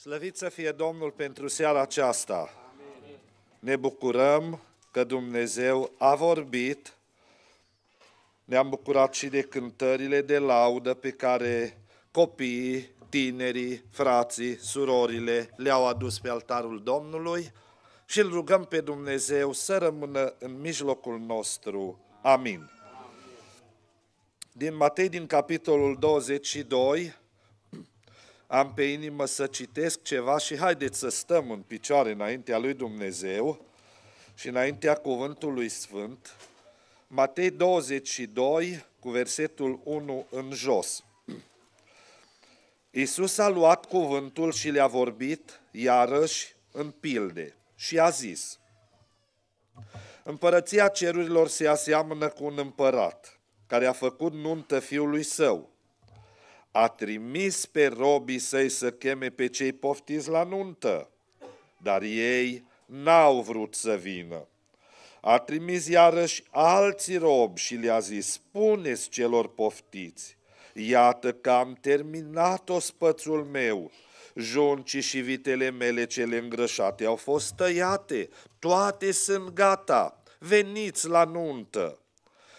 Slăvit să fie Domnul pentru seara aceasta. Ne bucurăm că Dumnezeu a vorbit. Ne-am bucurat și de cântările de laudă pe care copiii, tinerii, frații, surorile le-au adus pe altarul Domnului și îl rugăm pe Dumnezeu să rămână în mijlocul nostru. Amin. Din Matei, din capitolul 22, am pe inimă să citesc ceva și haideți să stăm în picioare înaintea lui Dumnezeu și înaintea cuvântului sfânt. Matei 22 cu versetul 1 în jos. Isus a luat cuvântul și le-a vorbit iarăși în pilde și a zis, Împărăția cerurilor se aseamănă cu un împărat care a făcut nuntă fiului său a trimis pe robii săi să cheme pe cei poftiți la nuntă, dar ei n-au vrut să vină. A trimis iarăși alții robi și le-a zis, spuneți celor poftiți, iată că am terminat ospățul meu, juncii și vitele mele cele îngrășate au fost tăiate, toate sunt gata, veniți la nuntă.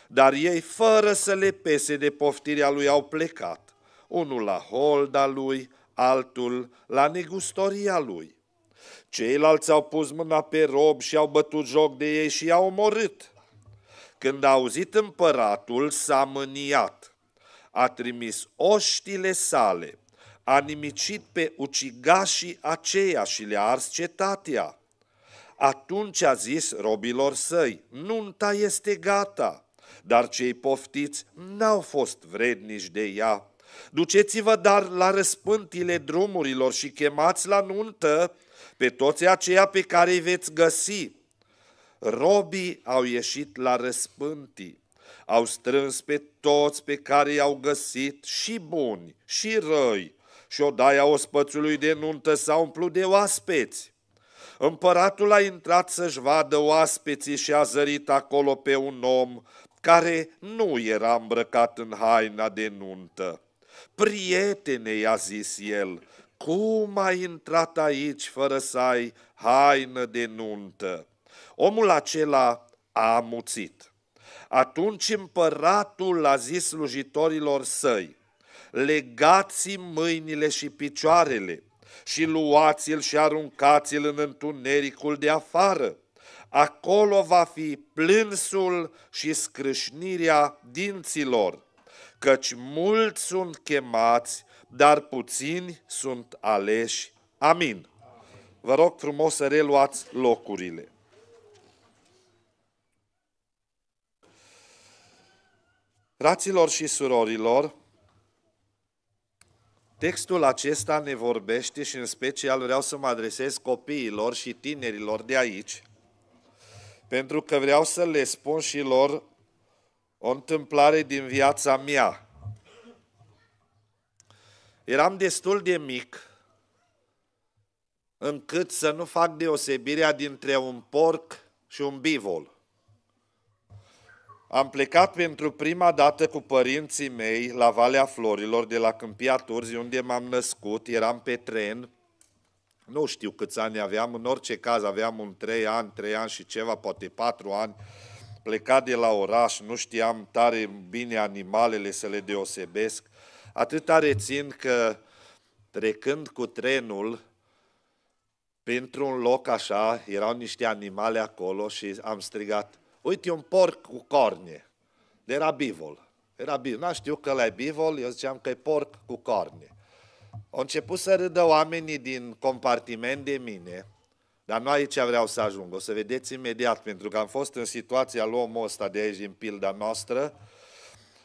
Dar ei, fără să le pese de poftirea lui, au plecat unul la holda lui, altul la negustoria lui. Ceilalți au pus mâna pe rob și au bătut joc de ei și i-au omorât. Când a auzit împăratul, s-a mâniat. A trimis oștile sale, a nimicit pe ucigașii aceia și le-a ars cetatea. Atunci a zis robilor săi, nunta este gata, dar cei poftiți n-au fost vrednici de ea Duceți-vă dar la răspântile drumurilor și chemați la nuntă pe toți aceia pe care îi veți găsi. Robii au ieșit la răspântii, au strâns pe toți pe care i-au găsit și buni și răi și odaia ospățului de nuntă s-a umplut de oaspeți. Împăratul a intrat să-și vadă oaspeții și a zărit acolo pe un om care nu era îmbrăcat în haina de nuntă. Prietene, i-a zis el, cum ai intrat aici fără să ai haină de nuntă? Omul acela a amuțit. Atunci împăratul a zis slujitorilor săi, legați mâinile și picioarele și luați-l și aruncați-l în întunericul de afară. Acolo va fi plânsul și scrâșnirea dinților căci mulți sunt chemați, dar puțini sunt aleși. Amin. Vă rog frumos să reluați locurile. Fraților și surorilor, textul acesta ne vorbește și în special vreau să mă adresez copiilor și tinerilor de aici, pentru că vreau să le spun și lor o întâmplare din viața mea. Eram destul de mic încât să nu fac deosebirea dintre un porc și un bivol. Am plecat pentru prima dată cu părinții mei la Valea Florilor, de la Câmpia Turzi, unde m-am născut, eram pe tren, nu știu câți ani aveam, în orice caz aveam un 3 ani, 3 ani și ceva, poate 4 ani, plecat de la oraș, nu știam tare bine animalele să le deosebesc, atâta rețin că trecând cu trenul, printr-un loc așa, erau niște animale acolo și am strigat, uite un porc cu corne, de era bivol. Era bivol, n știu că la bivol, eu ziceam că e porc cu corne. Au început să râdă oamenii din compartiment de mine, dar nu aici vreau să ajung, o să vedeți imediat, pentru că am fost în situația lui omul ăsta de aici, din pilda noastră,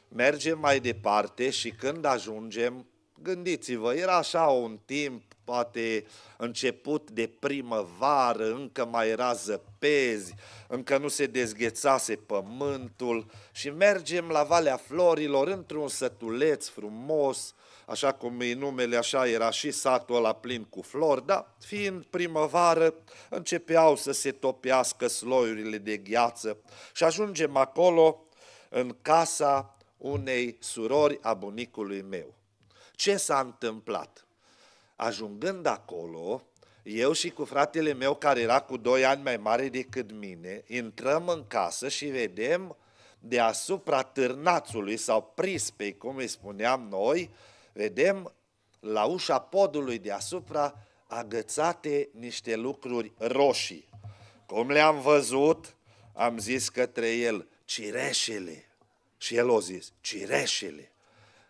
mergem mai departe și când ajungem, gândiți-vă, era așa un timp, poate început de primăvară, încă mai era zăpezi, încă nu se dezghețase pământul și mergem la Valea Florilor într-un sătuleț frumos, așa cum e numele, așa era și satul la plin cu flori, dar fiind primăvară, începeau să se topească sloiurile de gheață și ajungem acolo în casa unei surori a bunicului meu. Ce s-a întâmplat? Ajungând acolo, eu și cu fratele meu, care era cu doi ani mai mare decât mine, intrăm în casă și vedem deasupra târnațului sau prispei, cum îi spuneam noi, vedem la ușa podului deasupra agățate niște lucruri roșii. Cum le-am văzut, am zis către el, cireșele. Și el o zis, cireșele.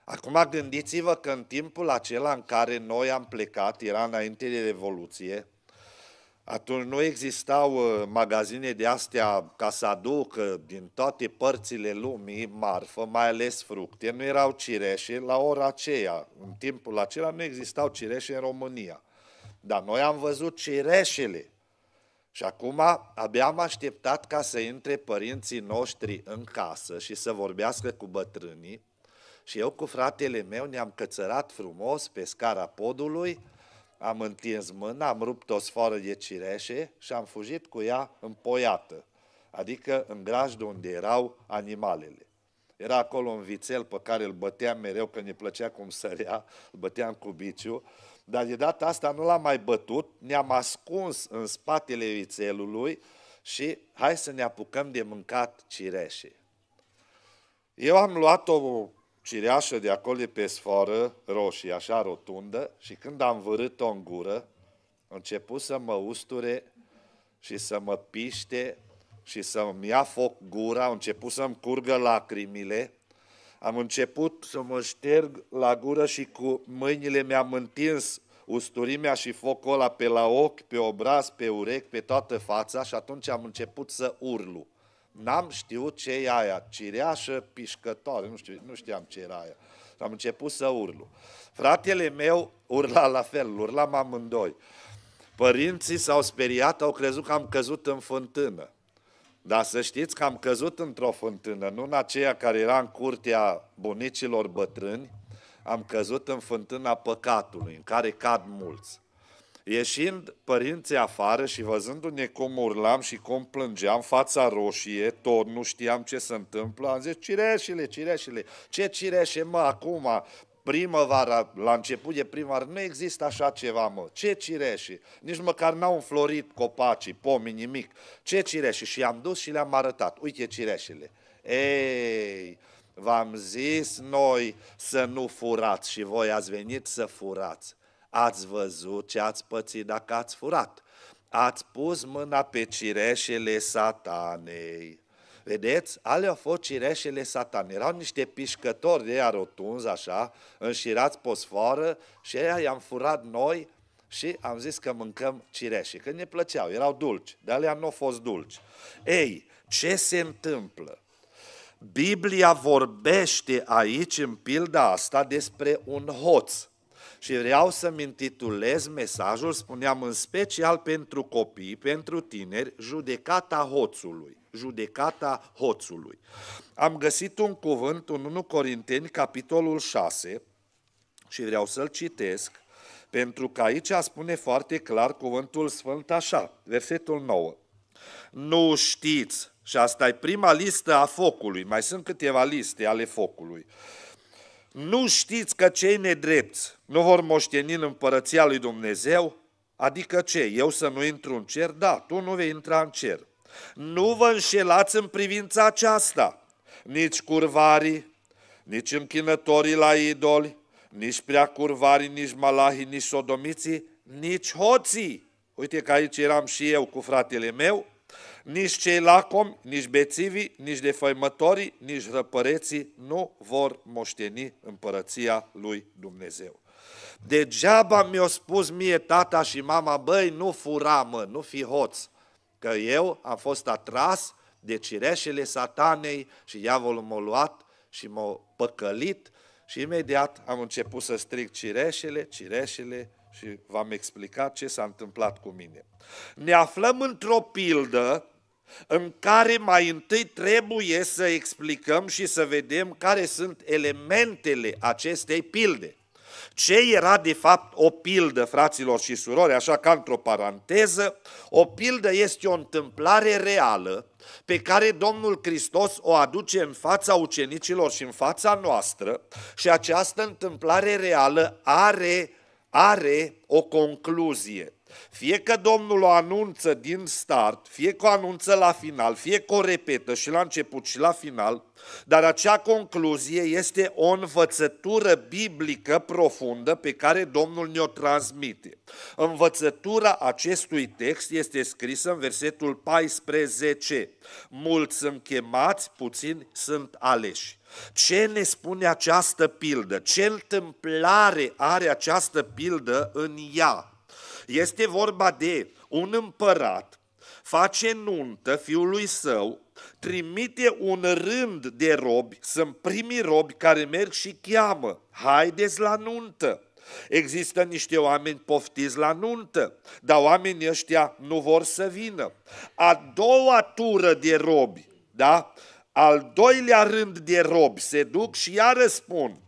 Acum gândiți-vă că în timpul acela în care noi am plecat, era înainte de Revoluție, atunci nu existau uh, magazine de astea ca să aducă din toate părțile lumii marfă, mai ales fructe. Nu erau cireșe la ora aceea. În timpul acela nu existau cireșe în România. Dar noi am văzut cireșele. Și acum abia am așteptat ca să intre părinții noștri în casă și să vorbească cu bătrânii. Și eu cu fratele meu ne-am cățărat frumos pe scara podului, am întins mâna, am rupt o sfoară de cireșe și am fugit cu ea în poiată, adică în grajdul unde erau animalele. Era acolo un vițel pe care îl băteam mereu, că ne plăcea cum sărea, îl băteam cu biciu, dar de data asta nu l-am mai bătut, ne-am ascuns în spatele vițelului și hai să ne apucăm de mâncat cireșe. Eu am luat o cireașă de acolo de pe sfoară roșie, așa rotundă, și când am vărât-o în gură, început să mă usture și să mă piște și să-mi ia foc gura, am început să-mi curgă lacrimile, am început să mă șterg la gură și cu mâinile mi-am întins usturimea și focul ăla pe la ochi, pe obraz, pe urechi, pe toată fața și atunci am început să urlu. N-am știut ce e aia, cireașă pișcătoare, nu, știu, nu știam ce era aia. Și am început să urlu. Fratele meu urla la fel, urlam amândoi. Părinții s-au speriat, au crezut că am căzut în fântână. Dar să știți că am căzut într-o fântână, nu în aceea care era în curtea bunicilor bătrâni, am căzut în fântâna păcatului, în care cad mulți. Ieșind părinții afară și văzându-ne cum urlam și cum plângeam, fața roșie, tot nu știam ce se întâmplă, am zis, cireșele, cireșele, ce cireșe, mă, acum, primăvara, la început de primăvară, nu există așa ceva, mă. Ce cireșe? Nici măcar n-au înflorit copacii, pomii, nimic. Ce cireșe? Și am dus și le-am arătat. Uite cireșele. Ei, v-am zis noi să nu furați și voi ați venit să furați ați văzut ce ați pățit dacă ați furat. Ați pus mâna pe cireșele satanei. Vedeți? Alea au fost cireșele satanei. Erau niște pișcători de aia rotunzi, așa, înșirați posfoară și aia i-am furat noi și am zis că mâncăm cireșe, că ne plăceau, erau dulci, dar alea nu au fost dulci. Ei, ce se întâmplă? Biblia vorbește aici, în pilda asta, despre un hoț. Și vreau să-mi intitulez mesajul, spuneam în special pentru copii, pentru tineri, judecata hoțului. Judecata hoțului. Am găsit un cuvânt în 1 Corinteni, capitolul 6, și vreau să-l citesc, pentru că aici spune foarte clar cuvântul sfânt așa, versetul 9. Nu știți, și asta e prima listă a focului, mai sunt câteva liste ale focului nu știți că cei nedrepți nu vor moșteni în împărăția lui Dumnezeu? Adică ce? Eu să nu intru în cer? Da, tu nu vei intra în cer. Nu vă înșelați în privința aceasta. Nici curvarii, nici închinătorii la idoli, nici prea curvarii, nici malahi, nici sodomiții, nici hoții. Uite că aici eram și eu cu fratele meu nici cei lacomi, nici bețivii, nici defăimătorii, nici răpăreții nu vor moșteni împărăția lui Dumnezeu. Degeaba mi-a spus mie tata și mama, băi, nu fura, mă, nu fi hoț, că eu am fost atras de cireșele satanei și diavolul m-a luat și m-a păcălit și imediat am început să stric cireșele, cireșele și v-am explicat ce s-a întâmplat cu mine. Ne aflăm într-o pildă în care mai întâi trebuie să explicăm și să vedem care sunt elementele acestei pilde. Ce era de fapt o pildă, fraților și surori, așa ca într-o paranteză? O pildă este o întâmplare reală pe care Domnul Hristos o aduce în fața ucenicilor și în fața noastră și această întâmplare reală are, are o concluzie. Fie că Domnul o anunță din start, fie că o anunță la final, fie că o repetă și la început și la final, dar acea concluzie este o învățătură biblică profundă pe care Domnul ne-o transmite. Învățătura acestui text este scrisă în versetul 14. Mulți sunt chemați, puțini sunt aleși. Ce ne spune această pildă? Ce întâmplare are această pildă în ea? Este vorba de un împărat, face nuntă fiului său, trimite un rând de robi, sunt primii robi care merg și cheamă, haideți la nuntă. Există niște oameni poftiți la nuntă, dar oamenii ăștia nu vor să vină. A doua tură de robi, da? Al doilea rând de robi se duc și iară spun,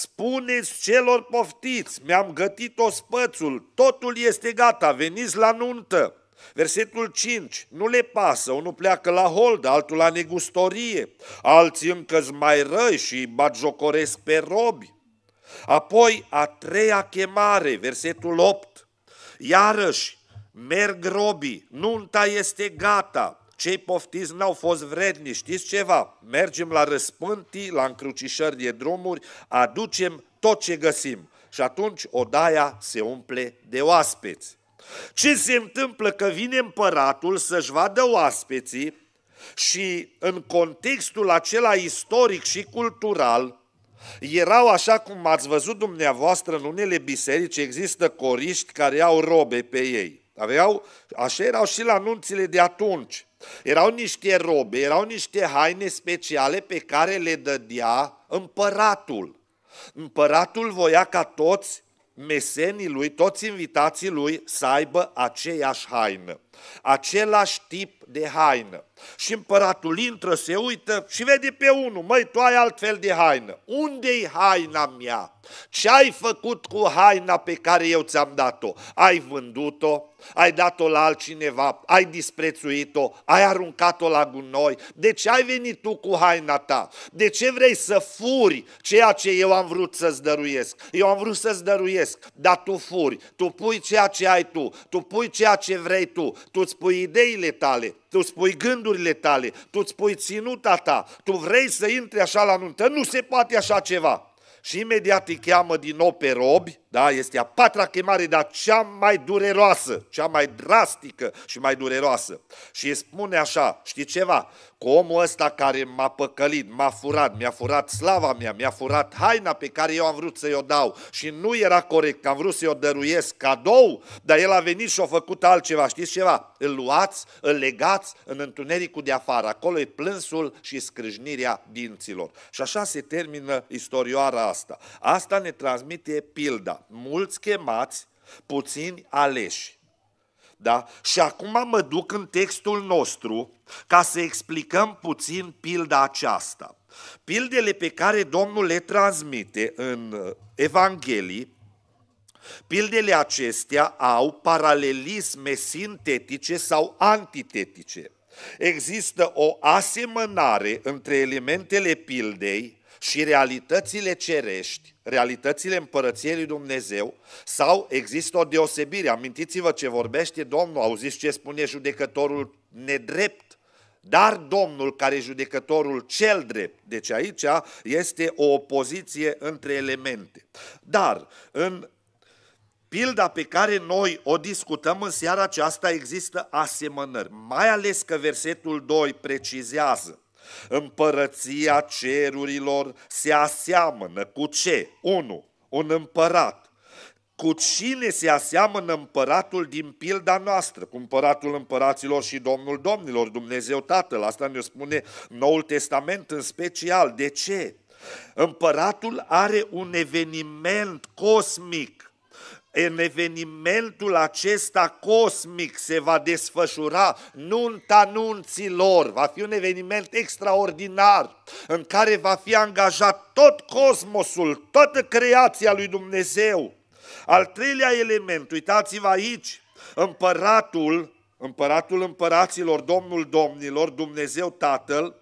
Spuneți celor poftiți, mi-am gătit o spățul, totul este gata, veniți la nuntă. Versetul 5. Nu le pasă, unul pleacă la hold, altul la negustorie, alții încă mai răi și bagiocoresc pe robi. Apoi, a treia chemare, versetul 8. Iarăși, merg robii, nunta este gata, cei poftiți n-au fost vredni, știți ceva? Mergem la răspântii, la încrucișări de drumuri, aducem tot ce găsim. Și atunci odaia se umple de oaspeți. Ce se întâmplă? Că vine împăratul să-și vadă oaspeții și în contextul acela istoric și cultural, erau așa cum ați văzut dumneavoastră în unele biserici, există coriști care au robe pe ei. Aveau, așa erau și la nunțile de atunci. Erau niște robe, erau niște haine speciale pe care le dădea împăratul. Împăratul voia ca toți mesenii lui, toți invitații lui să aibă aceeași haină același tip de haină. Și împăratul intră, se uită și vede pe unul, măi, tu ai altfel de haină. Unde-i haina mea? Ce ai făcut cu haina pe care eu ți-am dat-o? Ai vândut-o? Ai dat-o la altcineva? Ai disprețuit-o? Ai aruncat-o la gunoi? De ce ai venit tu cu haina ta? De ce vrei să furi ceea ce eu am vrut să-ți dăruiesc? Eu am vrut să-ți dăruiesc, dar tu furi, tu pui ceea ce ai tu, tu pui ceea ce vrei tu, tu îți pui ideile tale, tu îți pui gândurile tale, tu îți pui ținuta ta, tu vrei să intri așa la nuntă, nu se poate așa ceva. Și imediat îi cheamă din nou pe robi da? Este a patra chemare, dar cea mai dureroasă, cea mai drastică și mai dureroasă. Și îi spune așa, știi ceva? Că omul ăsta care m-a păcălit, m-a furat, mi-a furat slava mea, mi-a furat haina pe care eu am vrut să-i o dau și nu era corect că am vrut să-i o dăruiesc cadou, dar el a venit și a făcut altceva. Știți ceva? Îl luați, îl legați în întunericul de afară. Acolo e plânsul și scrâșnirea dinților. Și așa se termină istorioara asta. Asta ne transmite pilda mulți chemați, puțini aleși. Da? Și acum mă duc în textul nostru ca să explicăm puțin pilda aceasta. Pildele pe care Domnul le transmite în uh, Evanghelii, pildele acestea au paralelisme sintetice sau antitetice. Există o asemănare între elementele pildei și realitățile cerești, realitățile împărăției lui Dumnezeu, sau există o deosebire. Amintiți-vă ce vorbește Domnul, auziți ce spune judecătorul nedrept, dar Domnul care e judecătorul cel drept. Deci aici este o opoziție între elemente. Dar în Pilda pe care noi o discutăm în seara aceasta există asemănări, mai ales că versetul 2 precizează Împărăția cerurilor se aseamănă cu ce? 1. Un împărat. Cu cine se aseamănă împăratul din pilda noastră, cu împăratul împăraților și domnul domnilor, Dumnezeu Tatăl? Asta ne spune Noul Testament în special. De ce? Împăratul are un eveniment cosmic în evenimentul acesta cosmic se va desfășura nunta nunților. Va fi un eveniment extraordinar în care va fi angajat tot cosmosul, toată creația lui Dumnezeu. Al treilea element, uitați-vă aici, împăratul, împăratul împăraților, Domnul domnilor, Dumnezeu Tatăl,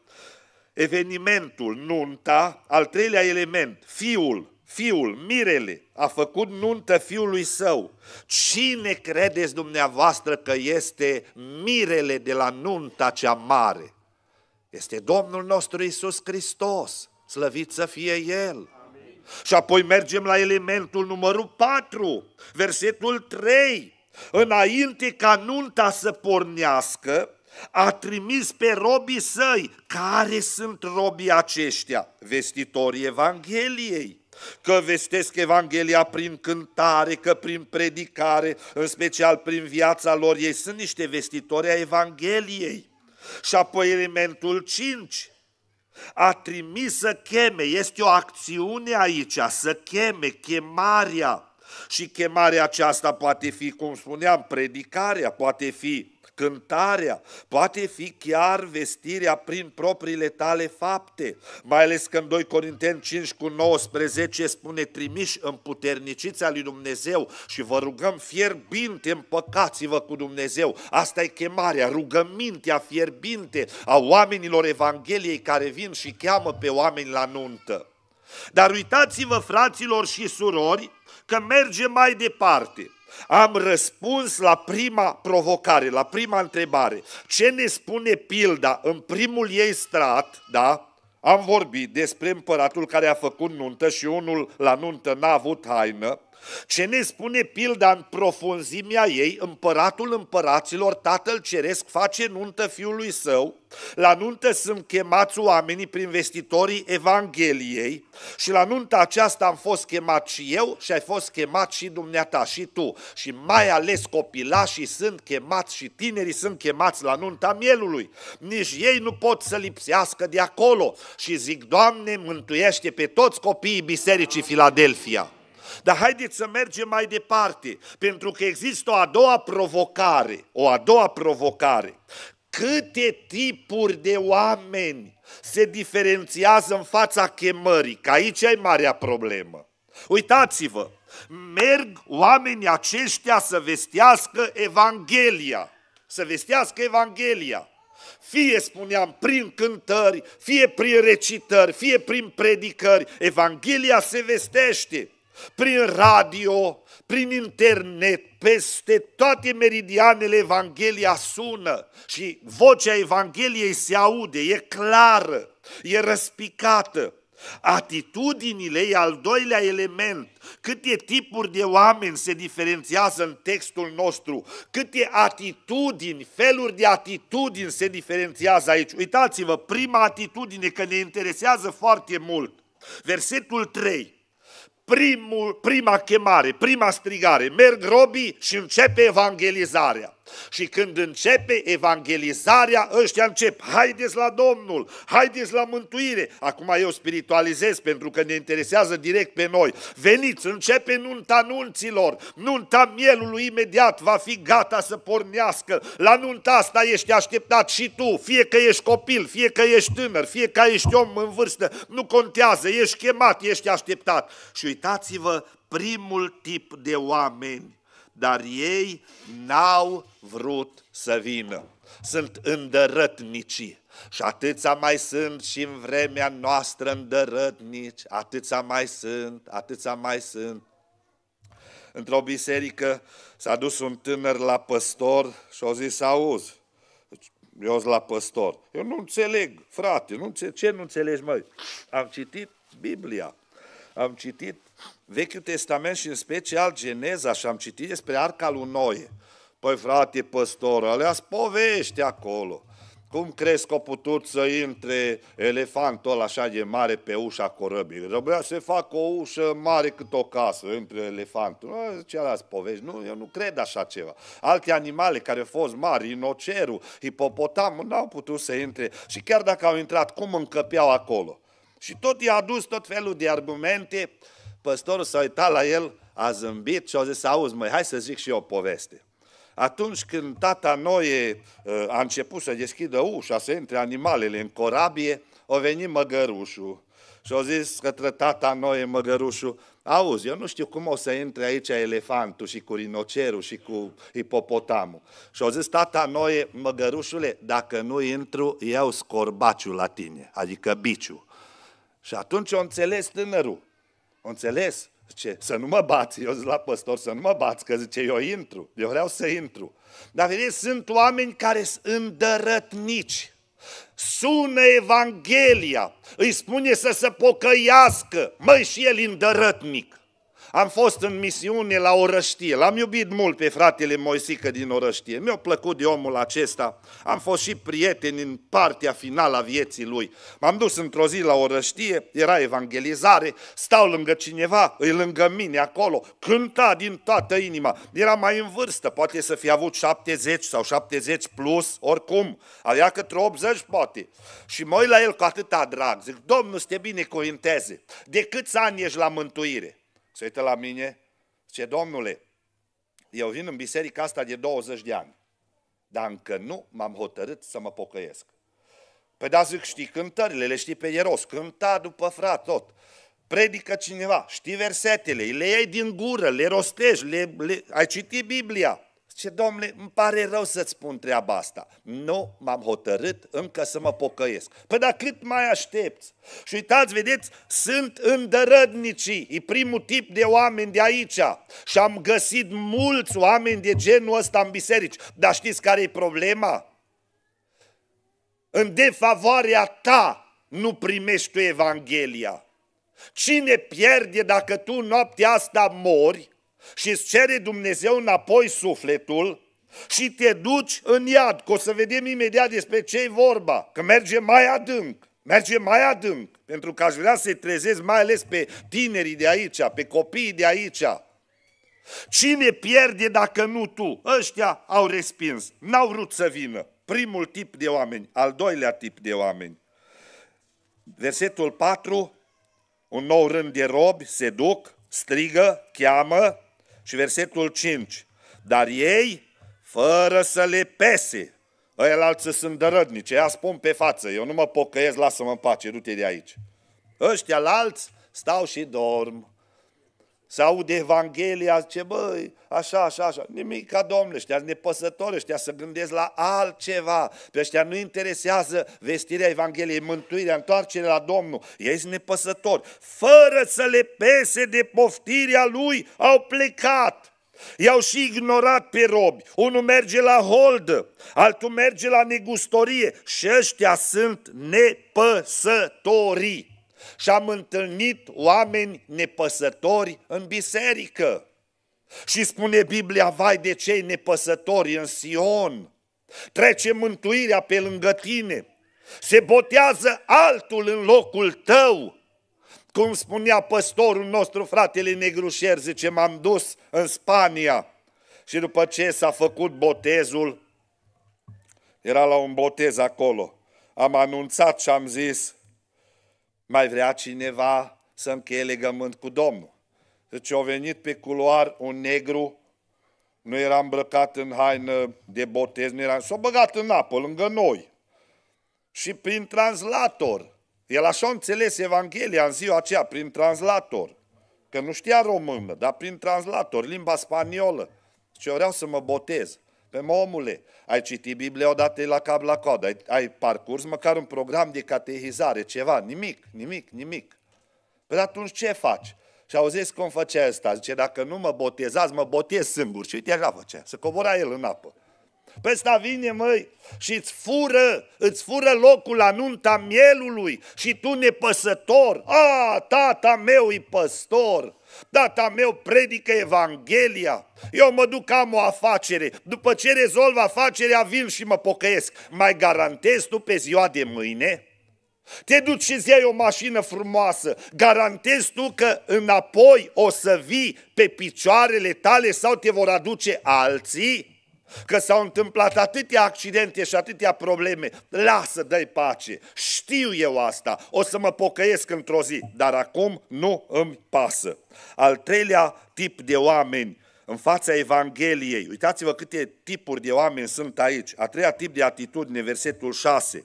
evenimentul, nunta, al treilea element, fiul, fiul, mirele, a făcut nuntă fiului său. Cine credeți dumneavoastră că este mirele de la nunta cea mare? Este Domnul nostru Isus Hristos, slăvit să fie El. Amin. Și apoi mergem la elementul numărul 4, versetul 3. Înainte ca nunta să pornească, a trimis pe robii săi. Care sunt robii aceștia? Vestitorii Evangheliei că vestesc Evanghelia prin cântare, că prin predicare, în special prin viața lor. Ei sunt niște vestitori a Evangheliei. Și apoi elementul 5, a trimis să cheme, este o acțiune aici, să cheme, chemarea. Și chemarea aceasta poate fi, cum spuneam, predicarea, poate fi cântarea, poate fi chiar vestirea prin propriile tale fapte, mai ales când 2 Corinteni 5 cu 19 spune trimiși în puternicița lui Dumnezeu și vă rugăm fierbinte, împăcați-vă cu Dumnezeu. Asta e chemarea, rugămintea fierbinte a oamenilor Evangheliei care vin și cheamă pe oameni la nuntă. Dar uitați-vă, fraților și surori, că merge mai departe. Am răspuns la prima provocare, la prima întrebare. Ce ne spune pilda în primul ei strat, da? Am vorbit despre împăratul care a făcut nuntă și unul la nuntă n-a avut haină, ce ne spune pilda în profunzimea ei, împăratul împăraților, tatăl ceresc, face nuntă fiului său, la nuntă sunt chemați oamenii prin vestitorii Evangheliei și la nunta aceasta am fost chemat și eu și ai fost chemat și dumneata și tu și mai ales copilașii sunt chemați și tinerii sunt chemați la nunta mielului. Nici ei nu pot să lipsească de acolo și zic, Doamne, mântuiește pe toți copiii Bisericii Filadelfia. Dar haideți să mergem mai departe, pentru că există o a doua provocare, o a doua provocare. Câte tipuri de oameni se diferențiază în fața chemării, că aici e marea problemă. Uitați-vă, merg oamenii aceștia să vestească Evanghelia, să vestească Evanghelia. Fie, spuneam, prin cântări, fie prin recitări, fie prin predicări, Evanghelia se vestește prin radio, prin internet, peste toate meridianele Evanghelia sună și vocea Evangheliei se aude, e clară, e răspicată. Atitudinile e al doilea element. Câte tipuri de oameni se diferențiază în textul nostru, câte atitudini, feluri de atitudini se diferențiază aici. Uitați-vă, prima atitudine, că ne interesează foarte mult. Versetul 3 primul, prima chemare, prima strigare, merg robii și începe evangelizarea. Și când începe evangelizarea, ăștia încep, haideți la Domnul, haideți la mântuire. Acum eu spiritualizez pentru că ne interesează direct pe noi. Veniți, începe nunta nunților, nunta mielului imediat va fi gata să pornească. La nunta asta ești așteptat și tu, fie că ești copil, fie că ești tânăr, fie că ești om în vârstă, nu contează, ești chemat, ești așteptat. Și uitați-vă primul tip de oameni dar ei n-au vrut să vină. Sunt îndărătnici și atâția mai sunt și în vremea noastră îndărătnici, atâția mai sunt, atâția mai sunt. Într-o biserică s-a dus un tânăr la păstor și au zis, auzi, eu la păstor. Eu nu înțeleg, frate, nu înțeleg. ce nu înțelegi, măi? Am citit Biblia, am citit Vechiul Testament și în special Geneza și am citit despre Arca lui Noe. Păi frate, păstor, alea povești acolo. Cum crezi că a putut să intre elefantul ăla așa de mare pe ușa corăbii? Trebuia să facă o ușă mare cât o casă între elefantul. Ce alea povești? Nu, eu nu cred așa ceva. Alte animale care au fost mari, inocerul, hipopotamul, n-au putut să intre. Și chiar dacă au intrat, cum încăpeau acolo? Și tot i-a adus tot felul de argumente Păstorul s-a uitat la el, a zâmbit și a zis, auzi măi, hai să zic și eu o poveste. Atunci când tata noie uh, a început să deschidă ușa, să intre animalele în corabie, a venit măgărușul și a zis către tata noie măgărușul, auzi, eu nu știu cum o să intre aici elefantul și cu rinocerul și cu hipopotamul. Și a zis tata noie măgărușule, dacă nu intru, iau scorbaciul la tine, adică biciu. Și atunci o înțeles tânărul. O înțeles? Zice, să nu mă bați, eu zic la păstor, să nu mă bați, că zice, eu intru, eu vreau să intru. Dar vedeți, sunt oameni care sunt îndărătnici. Sună Evanghelia, îi spune să se pocăiască, măi și el îndărătnic. Am fost în misiune la Orăștie, l-am iubit mult pe fratele Moisică din Orăștie, mi-a plăcut de omul acesta, am fost și prieteni în partea finală a vieții lui. M-am dus într-o zi la Orăștie, era evangelizare, stau lângă cineva, îi lângă mine acolo, cânta din toată inima, era mai în vârstă, poate să fi avut 70 sau 70 plus, oricum, avea către 80 poate. Și mă uit la el cu atâta drag, zic, Domnul să te binecuvinteze, de câți ani ești la mântuire? Se uită la mine, zice, domnule, eu vin în biserica asta de 20 de ani, dar încă nu m-am hotărât să mă pocăiesc. Pe păi, da zic, știi cântările, le știi pe ieros, cânta după frat, tot. Predică cineva, știi versetele, le iei din gură, le rostești, le, le, ai citit Biblia. Ce domnule, îmi pare rău să-ți spun treaba asta. Nu m-am hotărât încă să mă pocăiesc. Păi dar cât mai aștepți? Și uitați, vedeți, sunt îndărădnicii. E primul tip de oameni de aici. Și am găsit mulți oameni de genul ăsta în biserici. Dar știți care e problema? În defavoarea ta nu primești tu Evanghelia. Cine pierde dacă tu noaptea asta mori, și îți cere Dumnezeu înapoi sufletul și te duci în iad, că o să vedem imediat despre ce e vorba, că merge mai adânc. Merge mai adânc, pentru că aș vrea să-i trezesc mai ales pe tinerii de aici, pe copiii de aici. Cine pierde dacă nu tu? Ăștia au respins, n-au vrut să vină. Primul tip de oameni, al doilea tip de oameni. Versetul 4, un nou rând de robi se duc, strigă, cheamă, și versetul 5. Dar ei, fără să le pese, ăia alți să sunt dărădnici, ea spun pe față, eu nu mă pocăiesc, lasă-mă în pace, du-te de aici. Ăștia la alți stau și dorm să aude Evanghelia, ce băi, așa, așa, așa. Nimic ca domnul ăștia nepăsători, ăștia să gândesc la altceva. Pe ăștia nu interesează vestirea Evangheliei, mântuirea, întoarcerea la Domnul. Ei sunt nepăsători. Fără să le pese de poftirea lui, au plecat. I-au și ignorat pe robi. Unul merge la holdă, altul merge la negustorie și ăștia sunt nepăsătorii și am întâlnit oameni nepăsători în biserică. Și spune Biblia, vai de cei nepăsători în Sion, trece mântuirea pe lângă tine, se botează altul în locul tău. Cum spunea păstorul nostru, fratele Negrușer, zice, m-am dus în Spania și după ce s-a făcut botezul, era la un botez acolo, am anunțat și am zis, mai vrea cineva să încheie legământ cu Domnul. Deci au venit pe culoar un negru, nu era îmbrăcat în haină de botez, nu era, s-a băgat în apă lângă noi. Și prin translator, el așa a înțeles Evanghelia în ziua aceea, prin translator, că nu știa română, dar prin translator, limba spaniolă. Și eu vreau să mă botez. Pe mă, omule, ai citit Biblia odată la cap la cod, ai, ai parcurs măcar un program de catehizare, ceva, nimic, nimic, nimic. Păi atunci ce faci? Și zis cum făcea ăsta, zice, dacă nu mă botezați, mă botez singur. Și uite așa făcea, să cobora el în apă. Pe asta vine, măi, și îți fură, îți fură locul la nunta mielului și tu nepăsător. A, tata meu e păstor, tata meu predică Evanghelia. Eu mă duc, am o afacere. După ce rezolv afacerea, vin și mă pocăiesc. Mai garantez tu pe ziua de mâine? Te duci și îți o mașină frumoasă. Garantezi tu că înapoi o să vii pe picioarele tale sau te vor aduce alții? Că s-au întâmplat atâtea accidente și atâtea probleme. Lasă, dă pace. Știu eu asta. O să mă pocăiesc într-o zi. Dar acum nu îmi pasă. Al treilea tip de oameni în fața Evangheliei. Uitați-vă câte tipuri de oameni sunt aici. A treia tip de atitudine, versetul 6.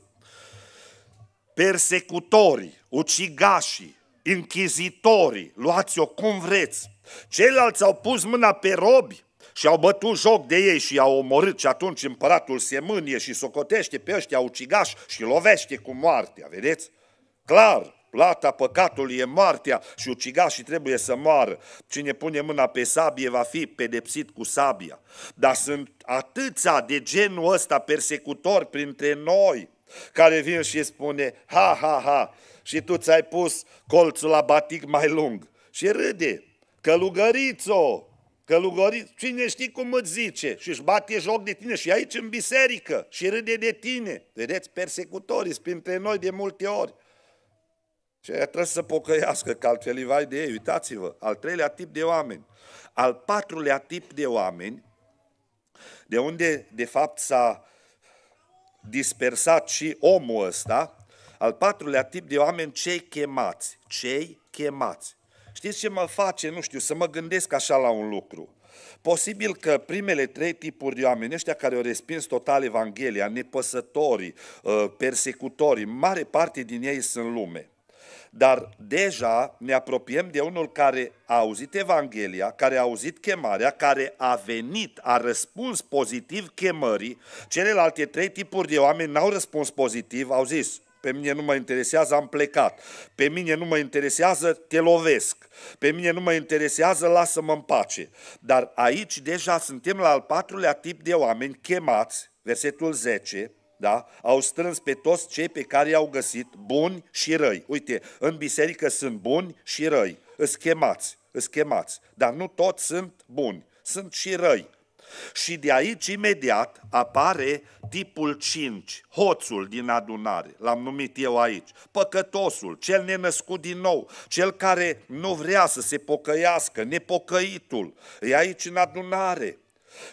Persecutorii, ucigașii, închizitorii, luați-o cum vreți. Ceilalți au pus mâna pe robi și au bătut joc de ei și i-au omorât și atunci împăratul se mânie și socotește pe ăștia ucigași și lovește cu moartea, vedeți? Clar, plata păcatului e moartea și ucigașii trebuie să moară. Cine pune mâna pe sabie va fi pedepsit cu sabia. Dar sunt atâția de genul ăsta persecutori printre noi care vin și spune, ha, ha, ha, și tu ți-ai pus colțul la batic mai lung. Și râde, călugărițo, Călugorii, cine știe cum îți zice și își bate joc de tine și aici în biserică și râde de tine. Vedeți, persecutorii sunt printre noi de multe ori. Și aia trebuie să pocăiască, că altfel îi vai de ei. Uitați-vă, al treilea tip de oameni. Al patrulea tip de oameni, de unde de fapt s-a dispersat și omul ăsta, al patrulea tip de oameni, cei chemați. Cei chemați. Știți ce mă face? Nu știu, să mă gândesc așa la un lucru. Posibil că primele trei tipuri de oameni, ăștia care au respins total Evanghelia, nepăsătorii, ă, persecutorii, mare parte din ei sunt lume. Dar deja ne apropiem de unul care a auzit Evanghelia, care a auzit chemarea, care a venit, a răspuns pozitiv chemării. Celelalte trei tipuri de oameni n-au răspuns pozitiv, au zis, pe mine nu mă interesează, am plecat, pe mine nu mă interesează, te lovesc, pe mine nu mă interesează, lasă-mă în pace. Dar aici deja suntem la al patrulea tip de oameni chemați, versetul 10, da? Au strâns pe toți cei pe care i-au găsit, buni și răi. Uite, în biserică sunt buni și răi, îți chemați, îți chemați, dar nu toți sunt buni, sunt și răi. Și de aici imediat apare tipul 5, hoțul din adunare, l-am numit eu aici, păcătosul, cel nenăscut din nou, cel care nu vrea să se pocăiască, nepocăitul, e aici în adunare.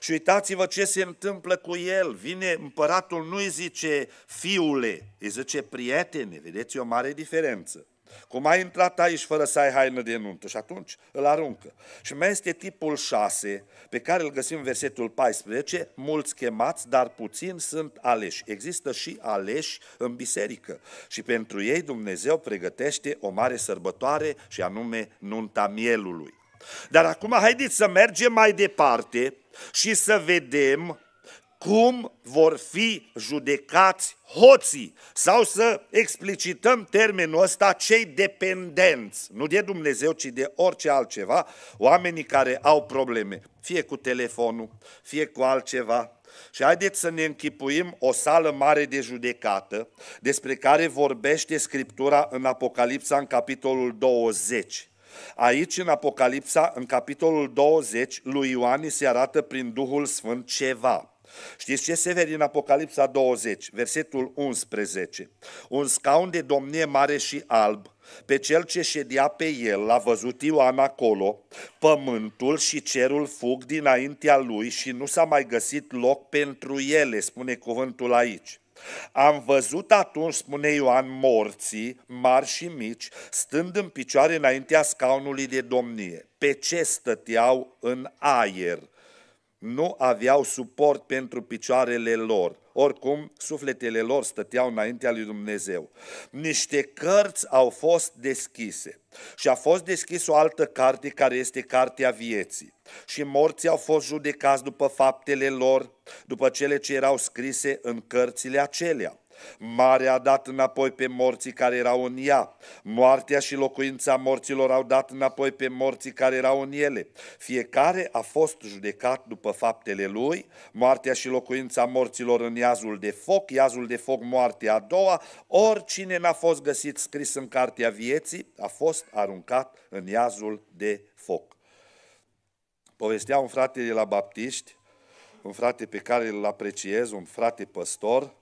Și uitați-vă ce se întâmplă cu el. Vine împăratul, nu-i zice fiule, îi zice prietene, vedeți o mare diferență. Cum ai intrat aici fără să ai haină de nuntă? Și atunci îl aruncă. Și mai este tipul 6, pe care îl găsim în versetul 14, mulți chemați, dar puțini sunt aleși. Există și aleși în biserică. Și pentru ei Dumnezeu pregătește o mare sărbătoare și anume nunta mielului. Dar acum haideți să mergem mai departe și să vedem cum vor fi judecați hoții sau să explicităm termenul ăsta cei dependenți, nu de Dumnezeu, ci de orice altceva, oamenii care au probleme, fie cu telefonul, fie cu altceva. Și haideți să ne închipuim o sală mare de judecată despre care vorbește Scriptura în Apocalipsa în capitolul 20. Aici, în Apocalipsa, în capitolul 20, lui Ioan se arată prin Duhul Sfânt ceva. Știți ce se vede în Apocalipsa 20, versetul 11? Un scaun de domnie mare și alb, pe cel ce ședea pe el, l-a văzut Ioan acolo, pământul și cerul fug dinaintea lui și nu s-a mai găsit loc pentru ele, spune cuvântul aici. Am văzut atunci, spune Ioan, morții, mari și mici, stând în picioare înaintea scaunului de domnie. Pe ce stăteau în aer? nu aveau suport pentru picioarele lor. Oricum, sufletele lor stăteau înaintea lui Dumnezeu. Niște cărți au fost deschise și a fost deschis o altă carte care este Cartea Vieții. Și morții au fost judecați după faptele lor, după cele ce erau scrise în cărțile acelea. Mare a dat înapoi pe morții care erau în ea. Moartea și locuința morților au dat înapoi pe morții care erau în ele. Fiecare a fost judecat după faptele lui. Moartea și locuința morților în iazul de foc, iazul de foc moartea a doua. Oricine n-a fost găsit scris în cartea vieții a fost aruncat în iazul de foc. Povestea un frate de la baptiști, un frate pe care îl apreciez, un frate păstor,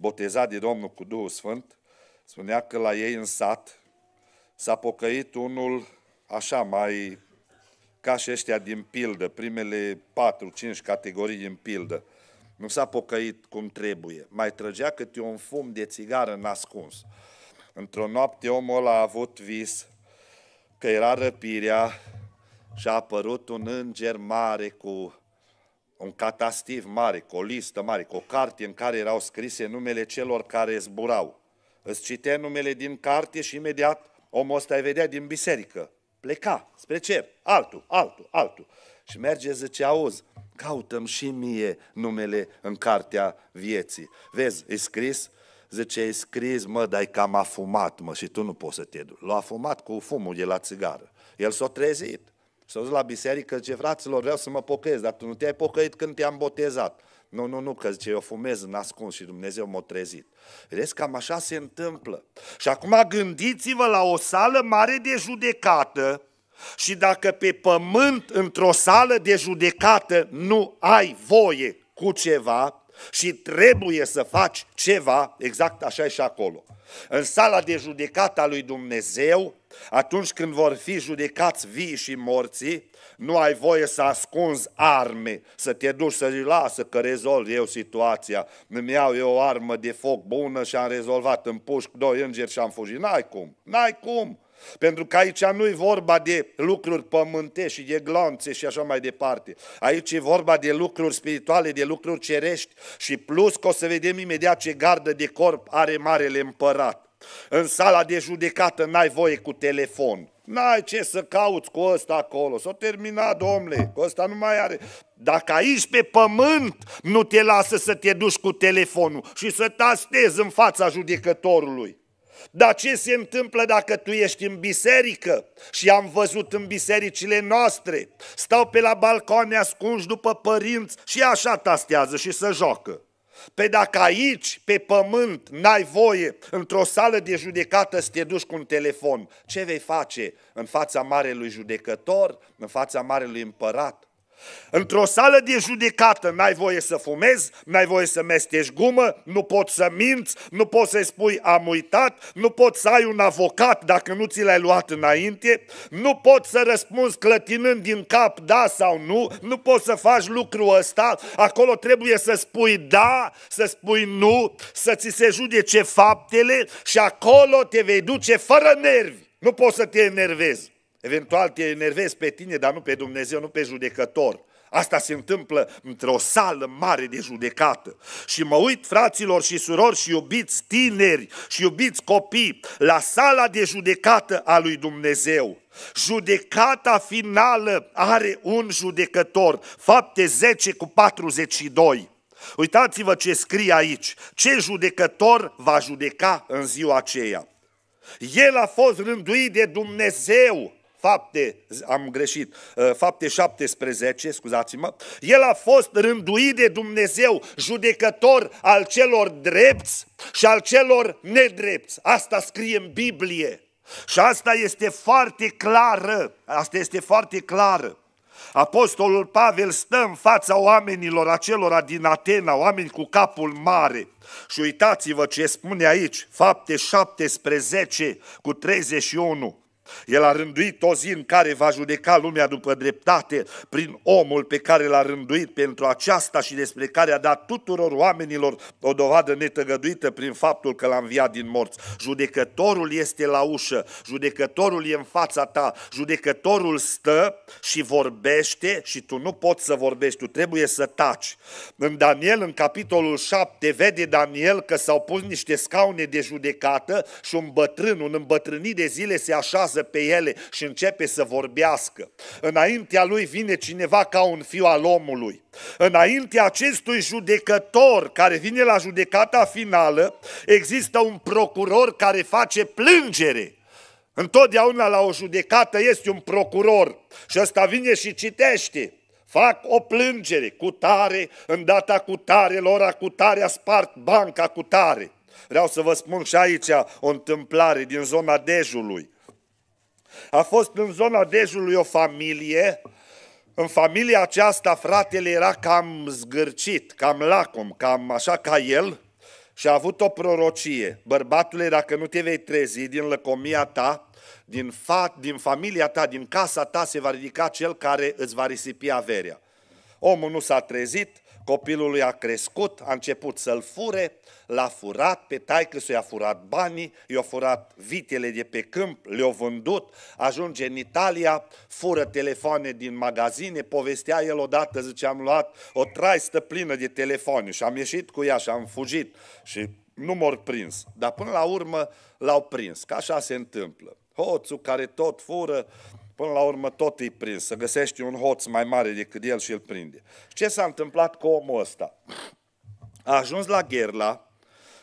botezat de Domnul cu Duhul Sfânt, spunea că la ei în sat s-a pocăit unul așa mai ca și ăștia din pildă, primele 4-5 categorii din pildă. Nu s-a pocăit cum trebuie. Mai trăgea câte un fum de țigară nascuns. Într-o noapte omul ăla a avut vis că era răpirea și a apărut un înger mare cu un catastiv mare, cu o listă mare, cu o carte în care erau scrise numele celor care zburau. Îți citea numele din carte și imediat omul ăsta îi vedea din biserică. Pleca spre cer, altul, altul, altul. Și merge, zice, auzi, caută și mie numele în cartea vieții. Vezi, e scris, zice, e scris, mă, că cam afumat, mă, și tu nu poți să te duci. L-a afumat cu fumul de la țigară. El s-a trezit s au dus la biserică, zice, fraților, vreau să mă pocăiesc, dar tu nu te-ai pocăit când te-am botezat. Nu, nu, nu, că zice, eu fumez în ascuns și Dumnezeu m-a trezit. Vedeți, cam așa se întâmplă. Și acum gândiți-vă la o sală mare de judecată și dacă pe pământ, într-o sală de judecată, nu ai voie cu ceva, și trebuie să faci ceva exact așa și acolo. În sala de judecată a lui Dumnezeu, atunci când vor fi judecați vii și morții, nu ai voie să ascunzi arme, să te duci să zici, lasă că rezolv eu situația, îmi iau eu o armă de foc bună și am rezolvat în pușc doi îngeri și am fugit. N-ai cum, n-ai cum. Pentru că aici nu e vorba de lucruri pământești și de glanțe și așa mai departe. Aici e vorba de lucruri spirituale, de lucruri cerești și plus că o să vedem imediat ce gardă de corp are marele împărat. În sala de judecată n-ai voie cu telefon. N-ai ce să cauți cu ăsta acolo. S-a terminat, domnule, cu ăsta nu mai are. Dacă aici pe pământ nu te lasă să te duci cu telefonul și să tastezi în fața judecătorului, dar ce se întâmplă dacă tu ești în biserică? Și am văzut în bisericile noastre, stau pe la balcone ascunși după părinți și așa tastează și să joacă. Pe dacă aici, pe pământ, n-ai voie, într-o sală de judecată să te duci cu un telefon, ce vei face în fața marelui judecător, în fața marelui împărat? Într-o sală de judecată n-ai voie să fumezi, n-ai voie să mestești gumă, nu poți să minți, nu poți să-i spui am uitat, nu poți să ai un avocat dacă nu ți l-ai luat înainte, nu poți să răspunzi clătinând din cap da sau nu, nu poți să faci lucrul ăsta, acolo trebuie să spui da, să spui nu, să ți se judece faptele și acolo te vei duce fără nervi, nu poți să te enervezi. Eventual te enervezi pe tine, dar nu pe Dumnezeu, nu pe judecător. Asta se întâmplă într-o sală mare de judecată. Și mă uit, fraților și surori și iubiți tineri și iubiți copii, la sala de judecată a lui Dumnezeu. Judecata finală are un judecător. Fapte 10 cu 42. Uitați-vă ce scrie aici. Ce judecător va judeca în ziua aceea? El a fost rânduit de Dumnezeu fapte, am greșit, uh, fapte 17, scuzați-mă, el a fost rânduit de Dumnezeu judecător al celor drepți și al celor nedrepți. Asta scrie în Biblie. Și asta este foarte clară, asta este foarte clară. Apostolul Pavel stă în fața oamenilor acelora din Atena, oameni cu capul mare. Și uitați-vă ce spune aici, fapte 17 cu 31. El a rânduit o zi în care va judeca lumea după dreptate prin omul pe care l-a rânduit pentru aceasta și despre care a dat tuturor oamenilor o dovadă netăgăduită prin faptul că l-a înviat din morți. Judecătorul este la ușă, judecătorul e în fața ta, judecătorul stă și vorbește și tu nu poți să vorbești, tu trebuie să taci. În Daniel, în capitolul 7, vede Daniel că s-au pus niște scaune de judecată și un bătrân, un îmbătrânit de zile se așează urmează pe ele și începe să vorbească. Înaintea lui vine cineva ca un fiu al omului. Înaintea acestui judecător care vine la judecata finală, există un procuror care face plângere. Întotdeauna la o judecată este un procuror și ăsta vine și citește fac o plângere cu tare, în data cu tare, lora cu tare, a spart banca cu tare. Vreau să vă spun și aici o întâmplare din zona Dejului. A fost în zona dejului o familie, în familia aceasta fratele era cam zgârcit, cam lacom, cam așa ca el și a avut o prorocie. Bărbatule, dacă nu te vei trezi din lăcomia ta, din, fa, din familia ta, din casa ta se va ridica cel care îți va risipi averea. Omul nu s-a trezit, Copilul a crescut, a început să-l fure, l-a furat, pe taică i-a furat banii, i-a furat vitele de pe câmp, le-a vândut, ajunge în Italia, fură telefoane din magazine, povestea el odată, zice, am luat o traistă plină de telefoane și am ieșit cu ea și am fugit și nu m prins. Dar până la urmă l-au prins, că așa se întâmplă. Hoțul care tot fură, Până la urmă tot îi prins, să găsești un hoț mai mare decât el și îl prinde. ce s-a întâmplat cu omul ăsta? A ajuns la Gherla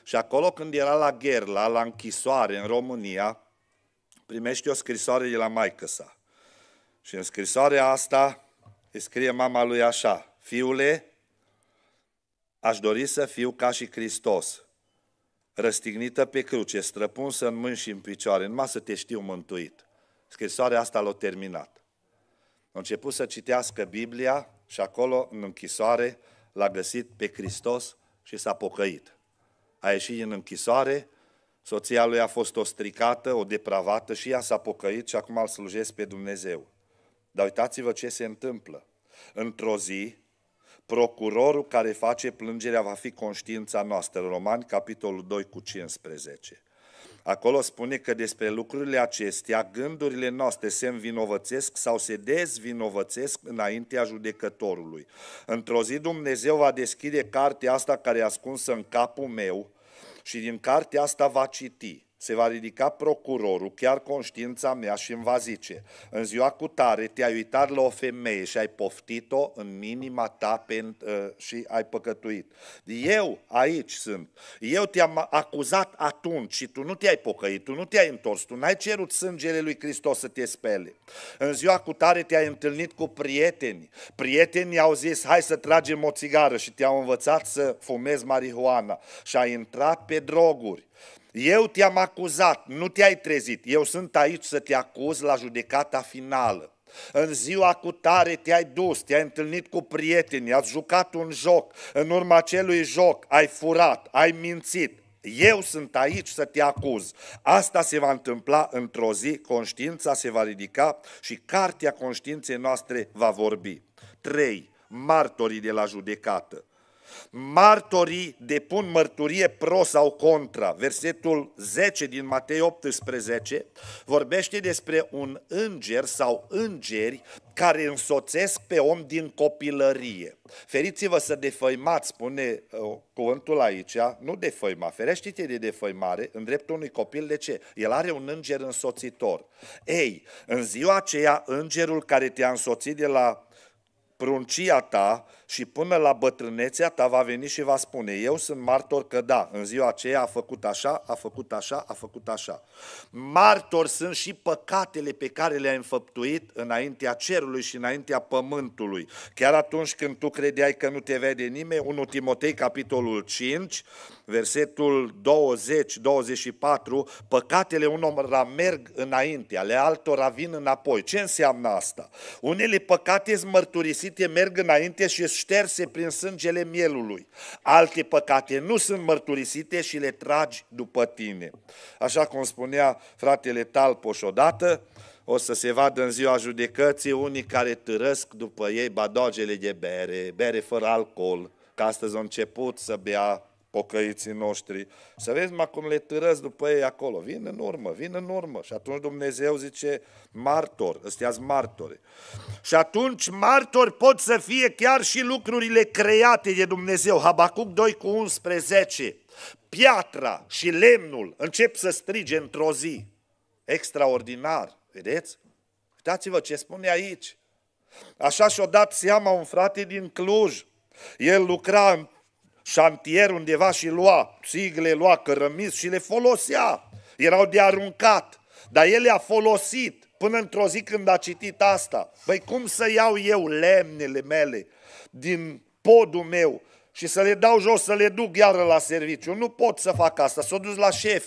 și acolo când era la Gherla, la închisoare în România, primește o scrisoare de la maică sa. Și în scrisoarea asta îi scrie mama lui așa, Fiule, aș dori să fiu ca și Hristos, răstignită pe cruce, străpunsă în mâini și în picioare, în masă te știu mântuit. Scrisoarea asta l-a terminat. A început să citească Biblia și acolo, în închisoare, l-a găsit pe Hristos și s-a pocăit. A ieșit în închisoare, soția lui a fost o stricată, o depravată și ea s-a pocăit și acum îl slujesc pe Dumnezeu. Dar uitați-vă ce se întâmplă. Într-o zi, procurorul care face plângerea va fi conștiința noastră. Romani, capitolul 2 cu 15. Acolo spune că despre lucrurile acestea, gândurile noastre se învinovățesc sau se dezvinovățesc înaintea judecătorului. Într-o zi Dumnezeu va deschide cartea asta care e ascunsă în capul meu și din cartea asta va citi. Se va ridica procurorul, chiar conștiința mea și îmi va zice, în ziua cu tare te-ai uitat la o femeie și ai poftit-o în inima ta ă, și ai păcătuit. Eu aici sunt, eu te-am acuzat atunci și tu nu te-ai pocăit, tu nu te-ai întors, tu n-ai cerut sângele lui Hristos să te spele. În ziua cu tare te-ai întâlnit cu prieteni, prietenii au zis, hai să tragem o țigară și te-au învățat să fumezi marihuana și ai intrat pe droguri. Eu te-am acuzat, nu te-ai trezit. Eu sunt aici să te acuz la judecata finală. În ziua cu tare te-ai dus, te-ai întâlnit cu prietenii, ați jucat un joc, în urma acelui joc ai furat, ai mințit. Eu sunt aici să te acuz. Asta se va întâmpla într-o zi, conștiința se va ridica și cartea conștiinței noastre va vorbi. 3. Martorii de la judecată. Martorii depun mărturie pro sau contra. Versetul 10 din Matei 18 vorbește despre un înger sau îngeri care însoțesc pe om din copilărie. Feriți-vă să defăimați, spune uh, cuvântul aici, nu defăima, ferește-te de defăimare în dreptul unui copil, de ce? El are un înger însoțitor. Ei, în ziua aceea, îngerul care te-a însoțit de la pruncia ta și până la bătrânețea ta va veni și va spune, eu sunt martor că da, în ziua aceea a făcut așa, a făcut așa, a făcut așa. Martor sunt și păcatele pe care le-ai înfăptuit înaintea cerului și înaintea pământului. Chiar atunci când tu credeai că nu te vede nimeni, 1 Timotei, capitolul 5, versetul 20-24, păcatele unor merg înainte, ale altora vin înapoi. Ce înseamnă asta? Unele păcate smărturisite merg înainte și șterse prin sângele mielului. Alte păcate nu sunt mărturisite și le tragi după tine. Așa cum spunea fratele Talpoș odată, o să se vadă în ziua judecății unii care târăsc după ei badogele de bere, bere fără alcool, că astăzi au început să bea pocăiții noștri. Să vezi mă, cum le târăți după ei acolo. Vin în urmă, vin în urmă. Și atunci Dumnezeu zice martor, ăstea martori. Și atunci martori pot să fie chiar și lucrurile create de Dumnezeu. Habacuc 2 cu 11. Piatra și lemnul încep să strige într-o zi. Extraordinar, vedeți? Uitați-vă ce spune aici. Așa și-o dat seama un frate din Cluj. El lucra în șantier undeva și lua țigle, lua cărămiz și le folosea. Erau de aruncat, dar el le-a folosit până într-o zi când a citit asta. Băi, cum să iau eu lemnele mele din podul meu și să le dau jos, să le duc iară la serviciu? Nu pot să fac asta, s-o dus la șef.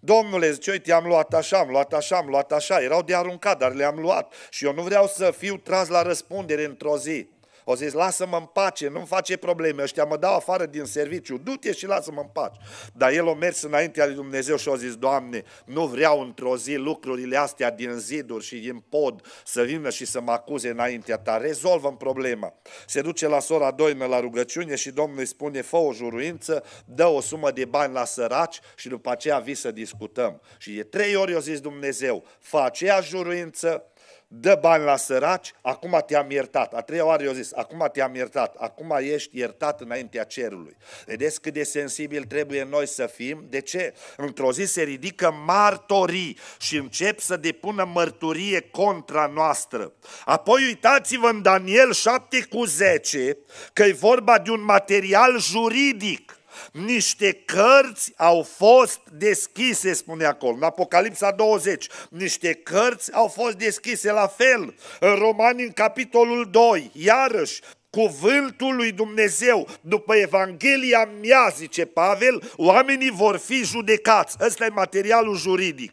Domnule, zice, uite, am luat așa, am luat așa, am luat așa, erau de aruncat, dar le-am luat și eu nu vreau să fiu tras la răspundere într-o zi. Au zis, lasă-mă în pace, nu-mi face probleme, ăștia mă dau afară din serviciu, du-te și lasă-mă în pace. Dar el a mers înaintea lui Dumnezeu și a zis, Doamne, nu vreau într-o zi lucrurile astea din ziduri și din pod să vină și să mă acuze înaintea ta, rezolvăm problema. Se duce la sora Doină la rugăciune și Domnul îi spune, fă o juruință, dă o sumă de bani la săraci și după aceea vii să discutăm. Și de trei ori i-a zis Dumnezeu, fă aceeași juruință, dă bani la săraci, acum te-am iertat. A treia oară eu zis, acum te-am iertat, acum ești iertat înaintea cerului. Vedeți cât de sensibil trebuie noi să fim? De ce? Într-o zi se ridică martorii și încep să depună mărturie contra noastră. Apoi uitați-vă în Daniel 7 cu 10 că e vorba de un material juridic niște cărți au fost deschise, spune acolo, în Apocalipsa 20. Niște cărți au fost deschise la fel. În Romani, în capitolul 2, iarăși, cuvântul lui Dumnezeu, după Evanghelia mea, zice Pavel, oamenii vor fi judecați. Ăsta e materialul juridic.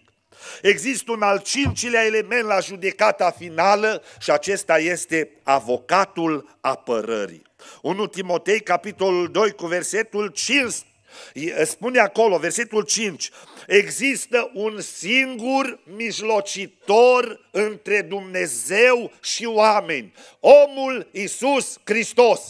Există un al cincilea element la judecata finală și acesta este avocatul apărării. 1 Timotei, capitolul 2, cu versetul 5, spune acolo, versetul 5, există un singur mijlocitor între Dumnezeu și oameni, omul Isus Hristos.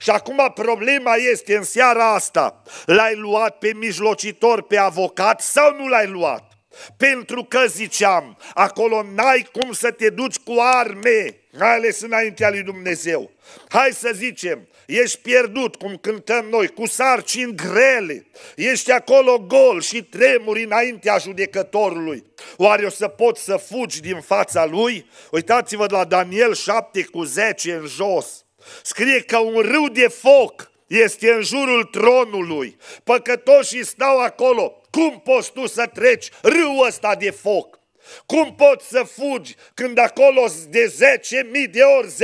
Și acum problema este în seara asta, l-ai luat pe mijlocitor, pe avocat sau nu l-ai luat? Pentru că, ziceam, acolo n-ai cum să te duci cu arme, mai ales înaintea lui Dumnezeu. Hai să zicem, ești pierdut, cum cântăm noi, cu sarcini grele, ești acolo gol și tremuri înaintea judecătorului. Oare o să poți să fugi din fața lui? Uitați-vă la Daniel 7 cu 10 în jos. Scrie că un râu de foc este în jurul tronului. Păcătoșii stau acolo, cum poți tu să treci râul ăsta de foc? Cum poți să fugi când acolo de 10.000 de ori,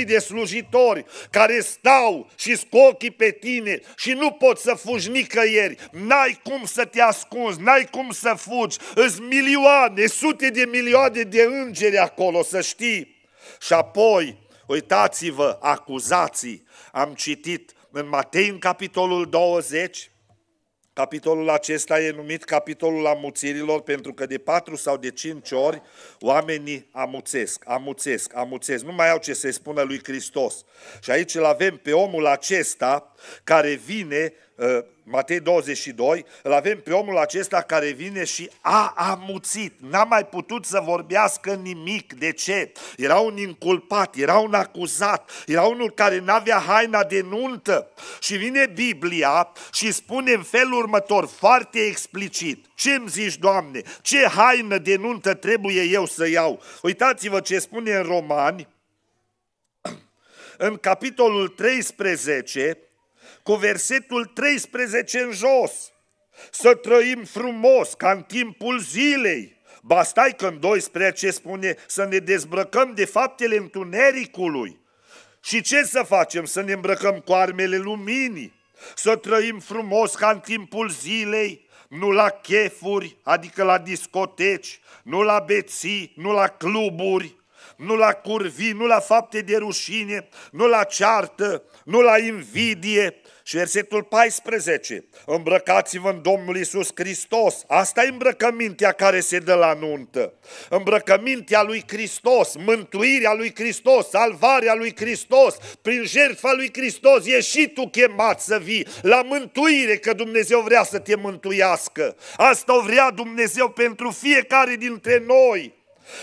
10.000 de slujitori care stau și cu ochii pe tine și nu poți să fugi nicăieri, n-ai cum să te ascunzi, n-ai cum să fugi, Îs milioane, sute de milioane de îngeri acolo, să știi. Și apoi, uitați-vă, acuzații, am citit în Matei în capitolul 20, Capitolul acesta e numit capitolul amuțirilor pentru că de patru sau de cinci ori oamenii amuțesc, amuțesc, amuțesc. Nu mai au ce să-i spună lui Hristos. Și aici îl avem pe omul acesta care vine, uh, Matei 22, îl avem pe omul acesta care vine și a amuțit, n-a mai putut să vorbească nimic. De ce? Era un inculpat, era un acuzat, era unul care n-avea haina de nuntă. Și vine Biblia și spune în felul următor, foarte explicit, ce îmi zici, Doamne, ce haină de nuntă trebuie eu să iau? Uitați-vă ce spune în Romani, în capitolul 13, cu versetul 13 în jos. Să trăim frumos, ca în timpul zilei. Bastai că în 12 spune să ne dezbrăcăm de faptele întunericului. Și ce să facem? Să ne îmbrăcăm cu armele luminii. Să trăim frumos ca în timpul zilei, nu la chefuri, adică la discoteci, nu la beții, nu la cluburi, nu la curvi, nu la fapte de rușine, nu la ceartă, nu la invidie, și versetul 14, îmbrăcați-vă în Domnul Isus Hristos. Asta e îmbrăcămintea care se dă la nuntă. Îmbrăcămintea lui Hristos, mântuirea lui Hristos, salvarea lui Hristos, prin jertfa lui Hristos e și tu chemat să vii la mântuire, că Dumnezeu vrea să te mântuiască. Asta o vrea Dumnezeu pentru fiecare dintre noi.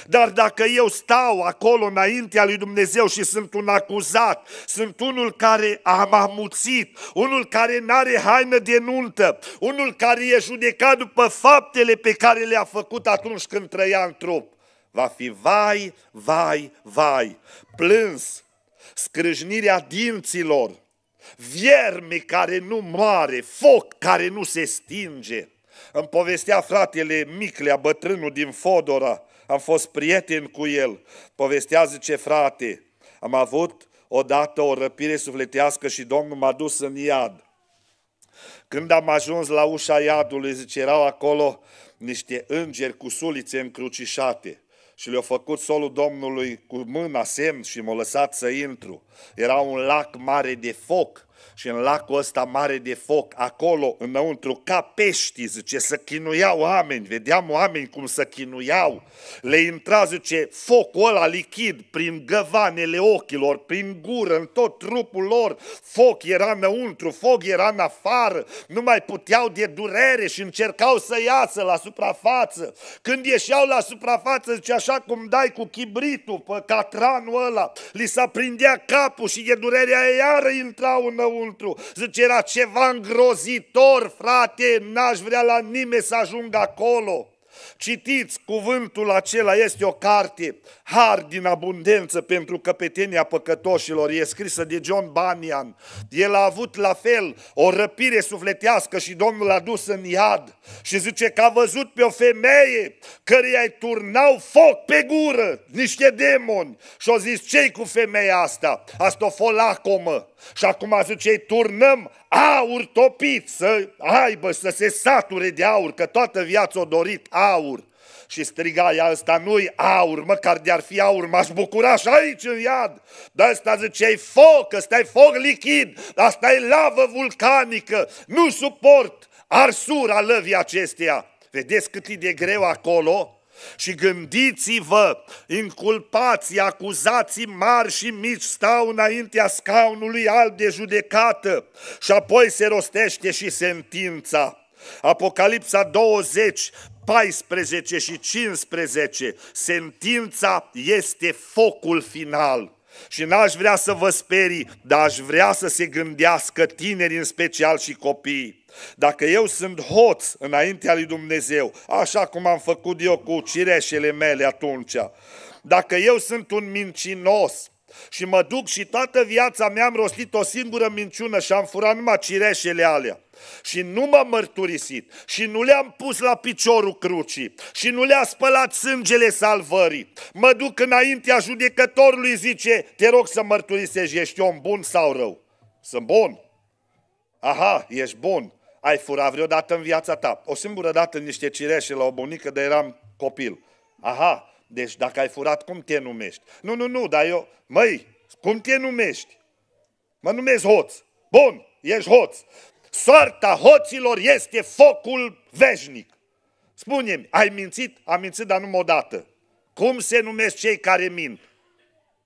Dar dacă eu stau acolo înaintea lui Dumnezeu și sunt un acuzat, sunt unul care am amuțit, unul care n-are haină de nuntă, unul care e judecat după faptele pe care le-a făcut atunci când trăia în trup, va fi vai, vai, vai, plâns, scrâșnirea dinților, vierme care nu moare, foc care nu se stinge. Îmi povestea fratele Miclea, bătrânul din Fodora, am fost prieten cu el. Povestea zice, frate, am avut odată o răpire sufletească și Domnul m-a dus în iad. Când am ajuns la ușa iadului, zice, erau acolo niște îngeri cu sulițe încrucișate și le-a făcut solul Domnului cu mâna semn și m-a lăsat să intru. Era un lac mare de foc și în lacul ăsta mare de foc, acolo, înăuntru, ca pești, zice, să chinuiau oameni, vedeam oameni cum să chinuiau, le intra, zice, focul ăla lichid prin găvanele ochilor, prin gură, în tot trupul lor, foc era înăuntru, foc era în afară, nu mai puteau de durere și încercau să iasă la suprafață. Când ieșeau la suprafață, zice, așa cum dai cu chibritul pe catranul ăla, li s-a prindea capul și de durerea iară intrau înăuntru înăuntru. Zice, era ceva îngrozitor, frate, n-aș vrea la nimeni să ajungă acolo. Citiți cuvântul acela, este o carte, har din abundență pentru căpetenia păcătoșilor, e scrisă de John Banian. El a avut la fel o răpire sufletească și Domnul a dus în iad și zice că a văzut pe o femeie căreia îi turnau foc pe gură, niște demoni. Și au zis, ce cu femeia asta? Asta o folacomă. Și acum zice, îi turnăm aur topit să aibă, să se sature de aur, că toată viața o dorit aur și striga ea, ăsta nu-i aur, măcar de-ar fi aur, m-aș bucura și aici în iad. Dar ăsta zice, e foc, ăsta e foc lichid, asta e lavă vulcanică, nu suport arsura lăvii acesteia. Vedeți cât e de greu acolo? Și gândiți-vă, inculpații, acuzații mari și mici stau înaintea scaunului alb de judecată și apoi se rostește și sentința. Apocalipsa 20, 14 și 15, sentința este focul final. Și n-aș vrea să vă sperii, dar aș vrea să se gândească tineri în special și copiii. Dacă eu sunt hoț înaintea lui Dumnezeu, așa cum am făcut eu cu cireșele mele atunci, dacă eu sunt un mincinos, și mă duc și toată viața mea am rostit o singură minciună și am furat numai cireșele alea și nu m-am mărturisit și nu le-am pus la piciorul crucii și nu le-a spălat sângele salvării. Mă duc înaintea judecătorului, zice, te rog să mărturisești, ești om bun sau rău? Sunt bun. Aha, ești bun. Ai furat vreodată în viața ta. O singură dată niște cireșe la o bunică, de eram copil. Aha, deci dacă ai furat, cum te numești? Nu, nu, nu, dar eu... Măi, cum te numești? Mă numesc hoț. Bun, ești hoț. Soarta hoților este focul veșnic. Spune-mi, ai mințit? Am mințit, dar numai odată. Cum se numesc cei care mint?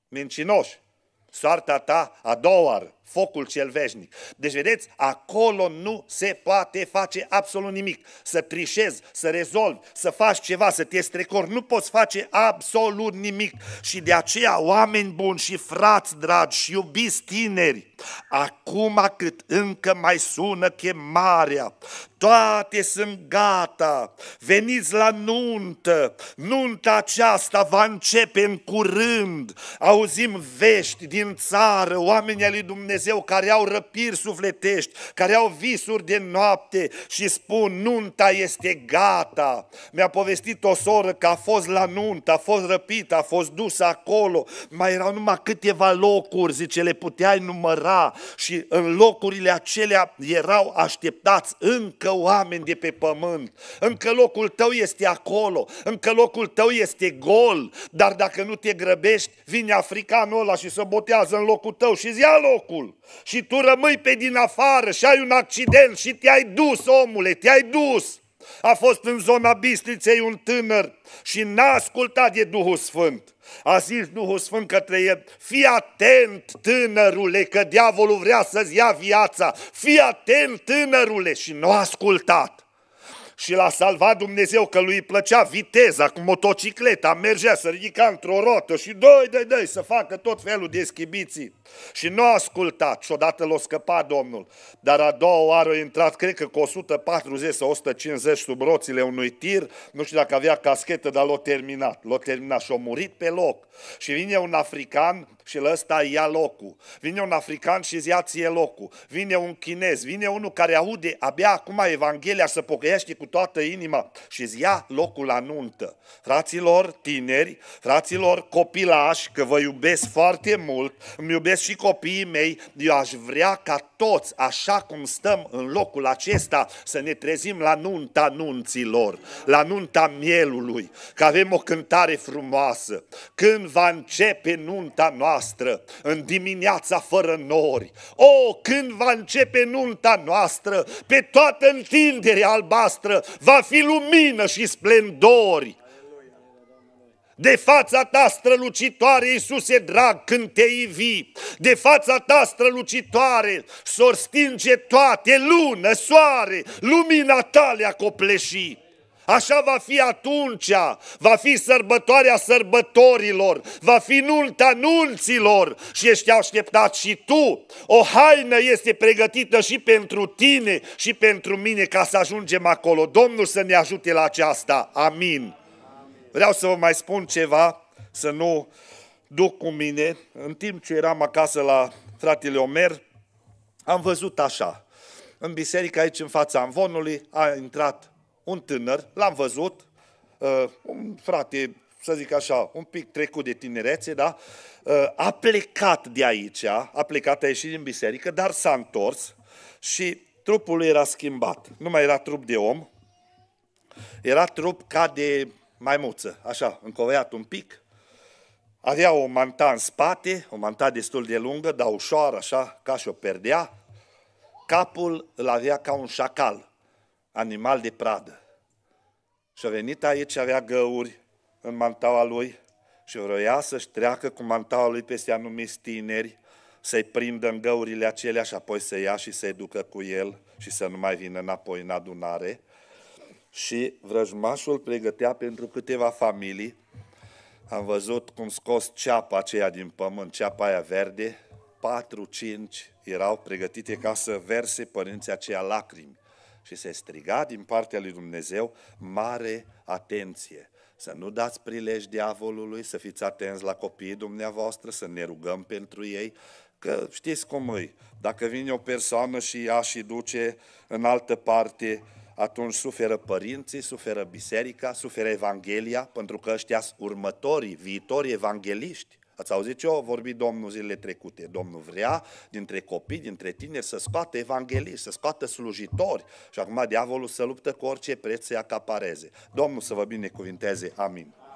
Mincinoși. Soarta ta a doua oară focul cel veșnic. Deci, vedeți, acolo nu se poate face absolut nimic. Să trișezi, să rezolvi, să faci ceva, să te strecori, nu poți face absolut nimic. Și de aceea, oameni buni și frați dragi și iubiți tineri, acum cât încă mai sună chemarea, toate sunt gata, veniți la nuntă, nunta aceasta va începe în curând, auzim vești din țară, oamenii ale Dumnezeu, Dumnezeu, care au răpiri sufletești, care au visuri de noapte și spun, nunta este gata. Mi-a povestit o soră că a fost la nuntă, a fost răpită, a fost dusă acolo, mai erau numai câteva locuri, zice, le puteai număra și în locurile acelea erau așteptați încă oameni de pe pământ. Încă locul tău este acolo, încă locul tău este gol, dar dacă nu te grăbești, vine africanul ăla și se botează în locul tău și zia locul și tu rămâi pe din afară și ai un accident și te-ai dus, omule, te-ai dus. A fost în zona Bistriței un tânăr și n-a ascultat de Duhul Sfânt. A zis Duhul Sfânt către el, fii atent tânărule că diavolul vrea să-ți ia viața, fii atent tânărule și nu a ascultat și l-a salvat Dumnezeu că lui plăcea viteza cu motocicleta, mergea să ridica într-o rotă și doi, doi, doi, să facă tot felul de schibiții. Și nu a ascultat și odată l-a scăpat Domnul. Dar a doua oară a intrat, cred că cu 140 sau 150 sub roțile unui tir, nu știu dacă avea caschetă, dar l-a terminat. L-a terminat și a murit pe loc. Și vine un african și la ăsta ia locul. Vine un african și ia ție locul. Vine un chinez, vine unul care aude abia acum Evanghelia să pocăiește cu toată inima și îți ia locul la nuntă. Fraților tineri, fraților copilași, că vă iubesc foarte mult, îmi iubesc și copiii mei, eu aș vrea ca toți, așa cum stăm în locul acesta, să ne trezim la nunta nunților, la nunta mielului, că avem o cântare frumoasă. Când va începe nunta noastră, în dimineața fără nori, o, oh, când va începe nunta noastră, pe toată întinderea albastră, va fi lumină și splendori. De fața ta strălucitoare, e drag, când te ivi, de fața ta strălucitoare, s-or stinge toate, lună, soare, lumina ta le-a copleșit. Așa va fi atunci, va fi sărbătoarea sărbătorilor, va fi nunta nunților și ești așteptat și tu. O haină este pregătită și pentru tine și pentru mine ca să ajungem acolo. Domnul să ne ajute la aceasta. Amin. Vreau să vă mai spun ceva, să nu duc cu mine. În timp ce eram acasă la fratele Omer, am văzut așa. În biserică aici, în fața amvonului, a intrat un tânăr, l-am văzut, uh, un frate, să zic așa, un pic trecut de tinerețe, da? Uh, a plecat de aici, a plecat, a ieșit din biserică, dar s-a întors și trupul lui era schimbat. Nu mai era trup de om, era trup ca de maimuță, așa, încoveat un pic, avea o manta în spate, o manta destul de lungă, dar ușoară, așa, ca și o perdea. Capul îl avea ca un șacal, animal de pradă. Și a venit aici, avea găuri în mantaua lui și vroia să-și treacă cu mantaua lui peste anumiți tineri, să-i prindă în găurile acelea și apoi să ia și să-i ducă cu el și să nu mai vină înapoi în adunare. Și vrăjmașul pregătea pentru câteva familii. Am văzut cum scos ceapa aceea din pământ, ceapa aia verde, patru, cinci erau pregătite ca să verse părinții aceia lacrimi. Și se striga din partea lui Dumnezeu mare atenție. Să nu dați prilej diavolului, să fiți atenți la copiii dumneavoastră, să ne rugăm pentru ei, că știți cum e, dacă vine o persoană și ea și duce în altă parte, atunci suferă părinții, suferă biserica, suferă Evanghelia, pentru că ăștia sunt următorii, viitorii evangeliști. Ați auzit ce a vorbit Domnul zilele trecute? Domnul vrea dintre copii, dintre tineri să scoată evangeliști, să scoată slujitori și acum diavolul să luptă cu orice preț să-i acapareze. Domnul să vă binecuvinteze. Amin.